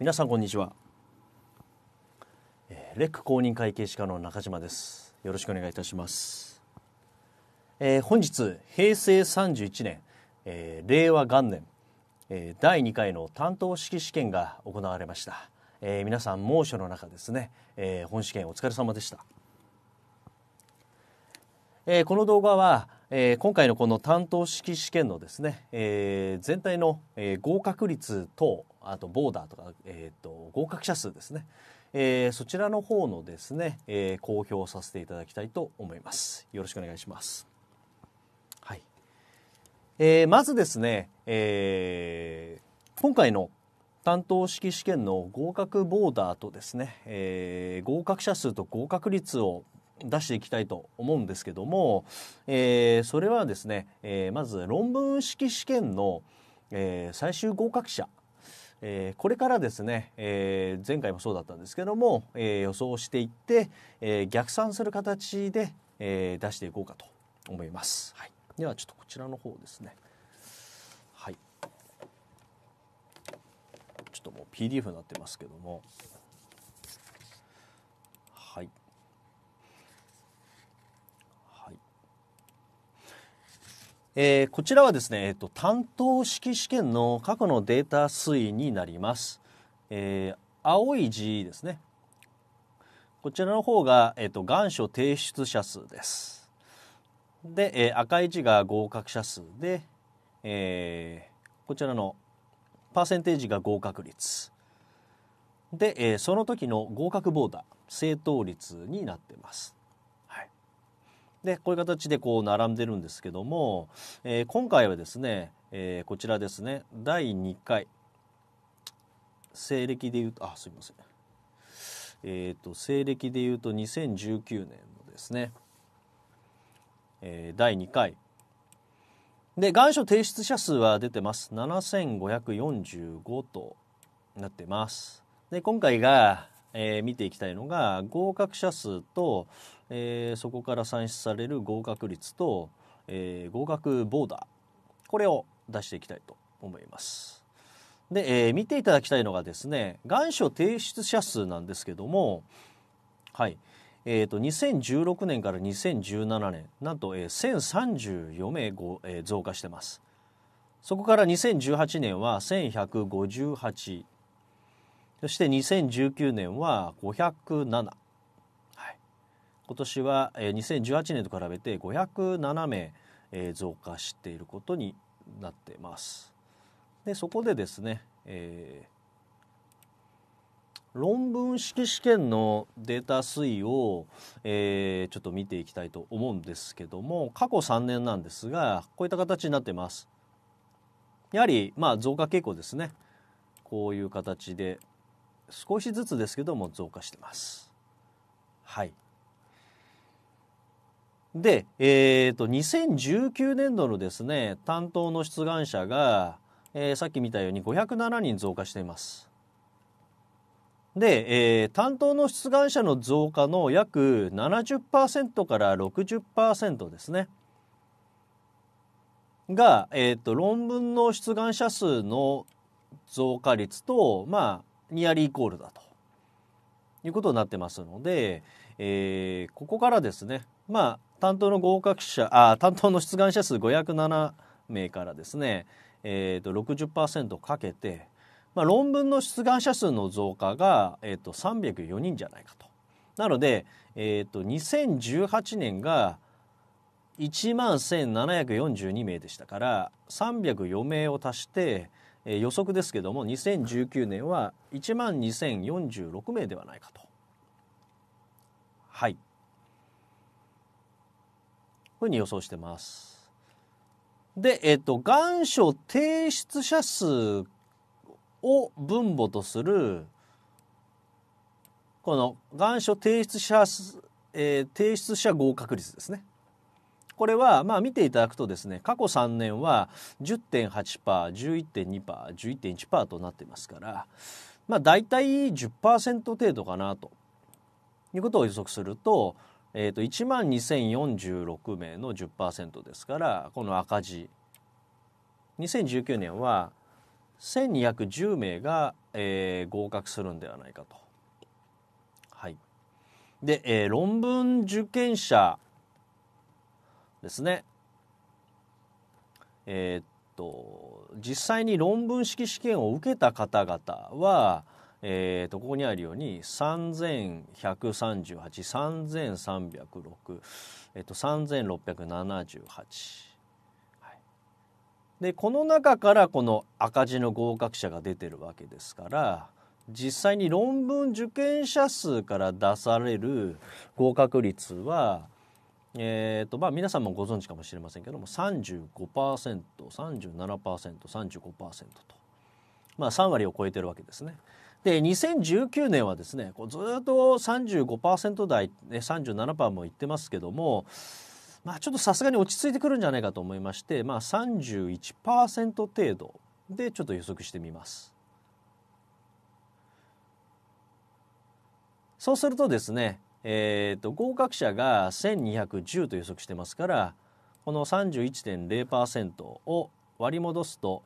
皆さんこんにちは、えー、レック公認会計士課の中島ですよろしくお願いいたします、えー、本日平成31年、えー、令和元年、えー、第2回の担当式試験が行われました、えー、皆さん猛暑の中ですね、えー、本試験お疲れ様でした、えー、この動画はえー、今回のこの担当式試験のですね、えー、全体の、えー、合格率等あとボーダーとか、えーと、合格者数ですね、えー、そちらの方のですね、えー、公表させていただきたいと思います。よろしくお願いします。はい。えー、まずですね、えー、今回の担当式試験の合格ボーダーとですね、えー、合格者数と合格率を出していきたいと思うんですけども、えー、それはですね、えー、まず論文式試験の、えー、最終合格者えー、これからですね、えー、前回もそうだったんですけども、えー、予想していって、え逆算する形で、え出していこうかと思います、はい、ではちょっとこちらの方ですねはいちょっともう PDF になってますけどもえー、こちらはですね、えっと、担当式試験の過去のデータ推移になります。えー、青い字ですね。こちらの方が、えっと、願書提出者数です。で、えー、赤い字が合格者数で、えー、こちらのパーセンテージが合格率。で、えー、その時の合格ボーダー、正答率になってます。でこういう形でこう並んでるんですけども、えー、今回はですね、えー、こちらですね第2回西暦でいうとあすいませんえっ、ー、と西暦でいうと2019年のですね、えー、第2回で願書提出者数は出てます7545となってますで今回が、えー、見ていきたいのが合格者数とえー、そこから算出される合格率と、えー、合格ボーダーこれを出していきたいと思います。で、えー、見ていただきたいのがですね願書提出者数なんですけどもはいえーと、2016年から2017年なんと、えー、1034名ご、えー、増加してます。そこから2018年は1158そして2019年は507。今年は2018年と比べて507名増加していることになっています。でそこでですね、えー、論文式試験のデータ推移を、えー、ちょっと見ていきたいと思うんですけども過去3年なんですがこういった形になってます。やはりまあ増加傾向ですねこういう形で少しずつですけども増加してます。はいで、えーと、2019年度のですね担当の出願者が、えー、さっき見たように507人増加しています。で、えー、担当の出願者の増加の約70%から60%ですねが、えーと、と論文の出願者数の増加率とまあニアリーイコールだということになってますので、えー、ここからですねまあ担当の合格者あ担当の出願者数507名からですね、えーと、60%かけて、まあ、論文の出願者数の増加が、えーと、304人じゃないかと。なので、えーと、と2018年が1万1742名でしたから304名を足して、えー、予測ですけども2019年は1万2046名ではないかと。はいふうに予想してます。で、えっ、と、願書提出者数を分母とする、この願書提出者、えー、提出者合格率ですね。これは、まあ見ていただくとですね、過去3年は10.8%、11.2%、11.1%となっていますから、まあ大体10%程度かなということを予測すると、えー、と1万2046名の10%ですからこの赤字2019年は1210名が、えー、合格するんではないかと。はい、で、えー、論文受験者ですね。えー、っと実際に論文式試験を受けた方々はえーと、ここにあるように313833036、えーと、3678、でこの中からこの赤字の合格者が出てるわけですから実際に論文受験者数から出される合格率はえーとまあ、皆さんもご存知かもしれませんけども 35%37%35% と、まあ、3割を超えてるわけですね。で2019年はですねこうずっと35%台、ね、37%もいってますけどもまあちょっとさすがに落ち着いてくるんじゃないかと思いまして、まあ31、程度でちょっと予測してみます。そうするとですね、えーと、と合格者が1210と予測してますからこの31.0%を割り戻すと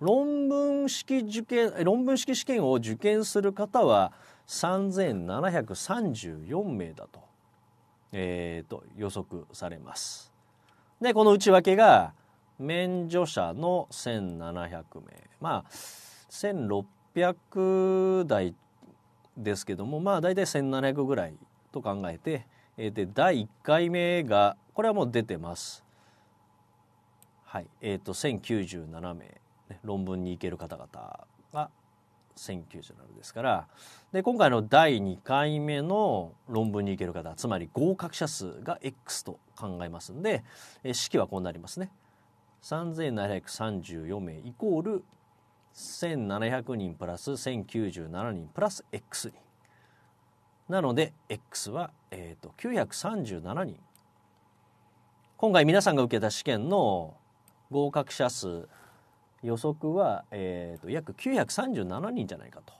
論文式受験論文式試験を受験する方は3734名だと,、えーと、予測されます。でこの内訳が免除者の1700名まあ1600台ですけどもまあ大体1700ぐらいと考えて、えで第1回目がこれはもう出てます。はいえーと、と1097名論文に行ける方々が1997ですからで今回の第2回目の論文に行ける方つまり合格者数が X と考えますんで、え式はこうなりますね。3734名イコール1700人プラス1097人プラス X 人なので X は、えーと、と937人今回皆さんが受けた試験の合格者数予測は、えーと、約937人じゃないかと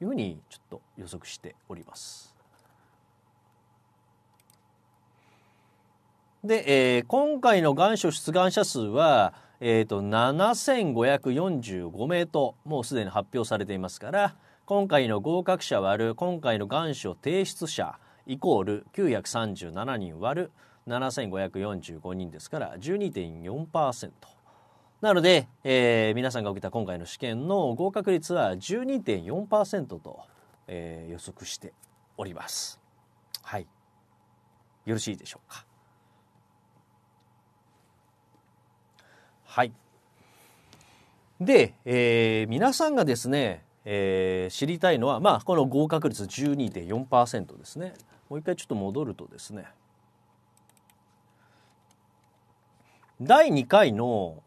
いうふうにちょっと予測しております。で、えー、今回の願書出願者数は、えーと、と7545名ともうすでに発表されていますから今回の合格者割る今回の願書提出者イコール937人割る7545人ですから12.4%。なので、えー、皆さんが受けた今回の試験の合格率は12.4%と、えー、予測しております。はい。よろしいでしょうか。はい。で、えー、皆さんがですね、えー、知りたいのは、まあ、この合格率12.4%ですね。もう一回ちょっと戻るとですね、第2回の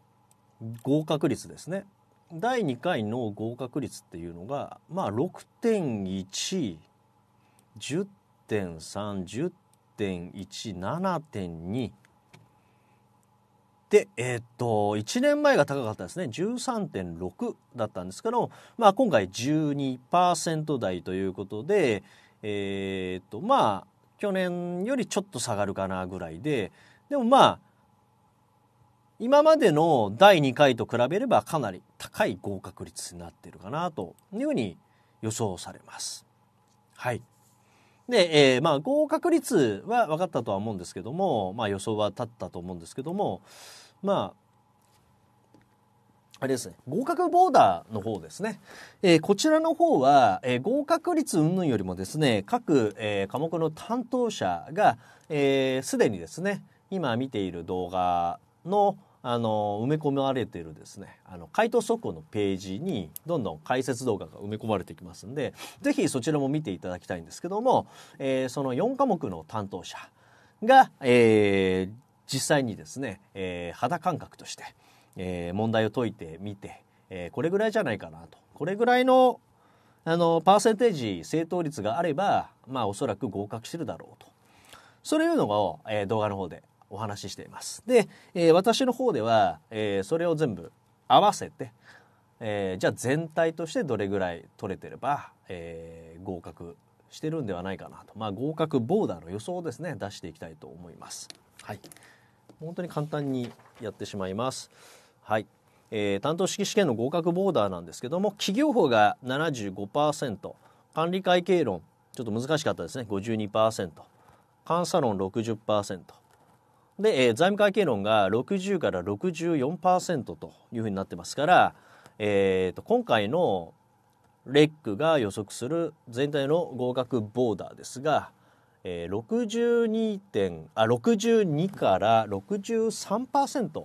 合格率ですね第2回の合格率っていうのがまあ6.110.310.17.2でえっ、ー、と1年前が高かったですね13.6だったんですけど、まあ、今回12%台ということでえっ、ー、とまあ去年よりちょっと下がるかなぐらいででもまあ今までの第2回と比べればかなり高い合格率になってるかなというふうに予想されます。はい。で、えー、まあ合格率は分かったとは思うんですけども、まあ予想は立ったと思うんですけども、まああれですね、合格ボーダーの方ですね。えー、こちらの方は、えー、合格率云々よりもですね、各、えー、科目の担当者が、す、えー、で、にですね、今見ている動画の、あの埋め込まれてるですねあの回答速報のページにどんどん解説動画が埋め込まれてきますんで是非そちらも見ていただきたいんですけども、えー、その4科目の担当者が、えー、実際にですね、えー、肌感覚として、えー、問題を解いてみて、えー、これぐらいじゃないかなとこれぐらいのあのパーセンテージ正答率があればまあおそらく合格してるだろうとそういうのを、えー、動画の方でお話ししています。で、えー、私の方では、えー、それを全部合わせて、えー、じゃあ全体としてどれぐらい取れてれば、え合格してるんではないかなと、まあ、合格ボーダーの予想をですね出していきたいと思います。はい、本当に簡単にやってしまいます。はい、えー、担当式試験の合格ボーダーなんですけども企業法が75%管理会計論ちょっと難しかったですね52%監査論60%、で、えー、財務会計論が60から64%というふうになってますから、えーと、今回のレックが予測する全体の合格ボーダーですが、えー、62, 点あ62から63%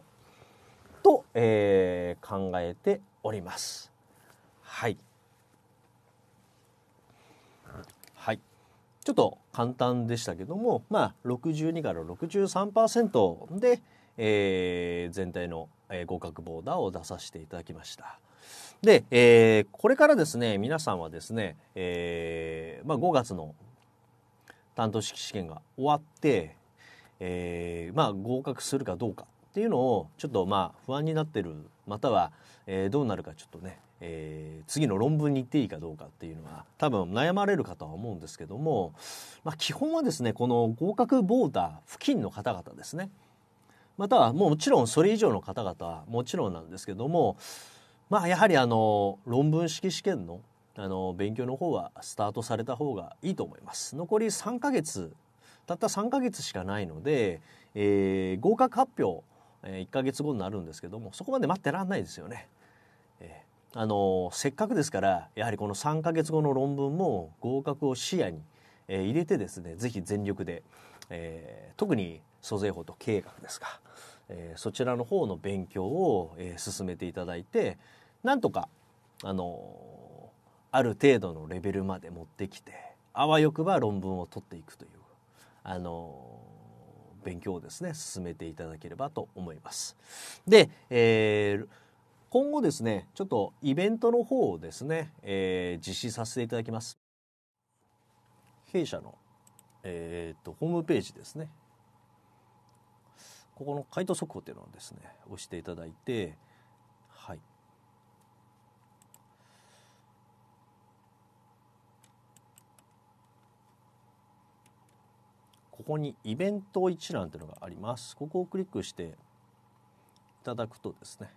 と、えー、考えております。はいちょっと簡単でしたけども、まあ、62から63%で、えー、全体の、えー、合格ボーダーを出させていただきました。で、えー、これからですね皆さんはですね、えーまあ、5月の担当式試験が終わって、えーまあ、合格するかどうかっていうのをちょっとまあ不安になってるまたは、えー、どうなるかちょっとね、えー、次の論文に行っていいかどうかっていうのは多分悩まれるかとは思うんですけども、まあ、基本はですねこの合格ボーダー付近の方々ですねまたはもちろんそれ以上の方々はもちろんなんですけどもまあやはりあの論文式試験のあの勉強の方はスタートされた方がいいと思います。残り3ヶ月たった3ヶ月しかないので、えー、合格発表え1ヶ月後になるんですけどもそこまで待ってらんないですよね。えあのせっかくですからやはりこの3ヶ月後の論文も合格を視野に、え入れてですね是非全力で、えー、特に租税法と経営学ですか、えそちらの方の勉強を、え進めていただいてなんとかあのある程度のレベルまで持ってきてあわよくば論文を取っていくというあの勉強をですね進めていただければと思います。で、えー今後ですね、ちょっとイベントの方をですね、えー、実施させていただきます。弊社の、えー、っと、ホームページですね。ここの回答速報っていうのをですね、押していただいて、ここにイベント一覧というのがあります。ここをクリックしていただくとですね、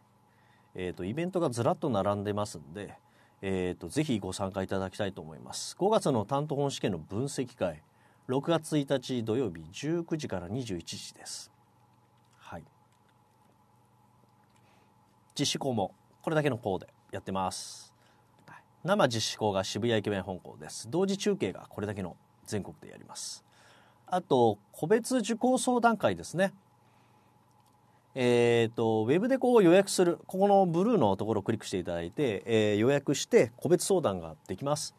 えーと、イベントがずらっと並んでますんで、えーと、とぜひご参加いただきたいと思います。5月の担当本試験の分析会、6月1日土曜日19時から21時です。はい。実施校もこれだけの校でやってます。生実施校が渋谷駅弁本校です。同時中継がこれだけの全国でやります。あと、個別受講相談会ですね。えっ、ー、と、ウェブでこう予約する。ここのブルーのところをクリックしていただいて、えー、予約して個別相談ができます。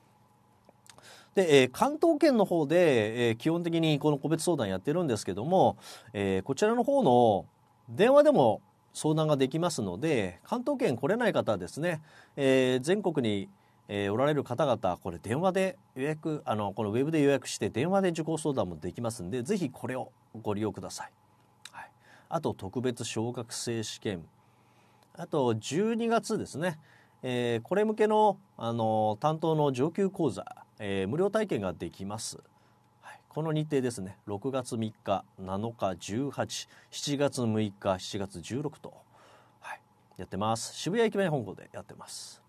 で、えー、関東圏の方で、えー、基本的にこの個別相談やってるんですけども、えー、こちらの方の電話でも相談ができますので、関東圏来れない方はですね、えー、全国にえー、おられる方々これ電話で予約あのこのウェブで予約して電話で受講相談もできますんでぜひこれをご利用ください、はい、あと特別小学生試験あと12月ですね、えー、これ向けのあの担当の上級講座、えー、無料体験ができます、はい、この日程ですね6月3日7日187月6日7月16と、はい、やってます渋谷駅前本校でやってます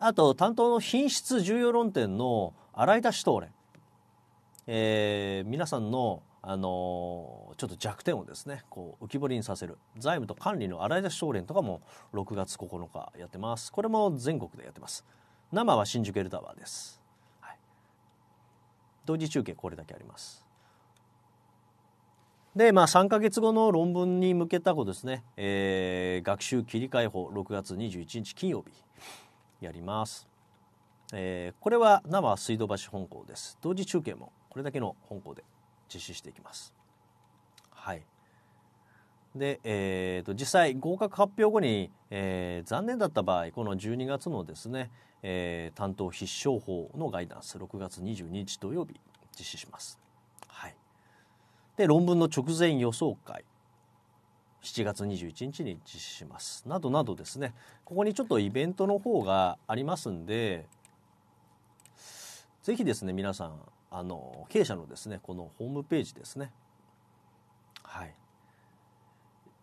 あと担当の品質重要論点の洗い出し答練。えー、皆さんのあのー、ちょっと弱点をですねこう浮き彫りにさせる財務と管理の洗い出し答練とかも6月9日やってますこれも全国でやってます生は新宿エルタワーです、はい、同時中継これだけありますでまあ3か月後の論文に向けた後ですね、えー、学習切り替え法6月21日金曜日やります。えー、これは那覇水道橋本校です。同時中継もこれだけの本校で実施していきます。はい。で、えーと、実際合格発表後に、えー、残念だった場合この12月のですね、えー、担当必勝法のガイダンス6月22日土曜日実施します。はい、で論文の直前予想会7月21日に実施しますなどなどですねここにちょっとイベントの方がありますんでぜひですね皆さんあの経営者のですねこのホームページですねはい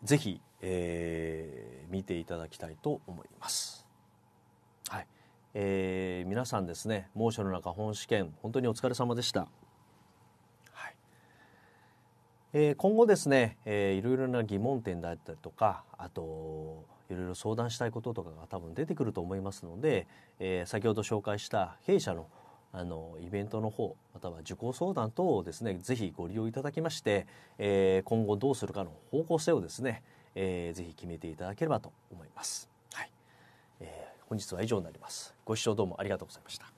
ぜひ、えー、見ていただきたいと思います。はいえー、皆さんですね猛暑の中本試験本当にお疲れ様でした。え今後ですね、えいろいろな疑問点だったりとかあといろいろ相談したいこととかが多分出てくると思いますので、え先ほど紹介した弊社のあのイベントの方または受講相談等をですねぜひご利用いただきまして、えー、今後どうするかの方向性をですね、えー、ぜひ決めていただければと思います、はいえー、本日は以上になりますご視聴どうもありがとうございました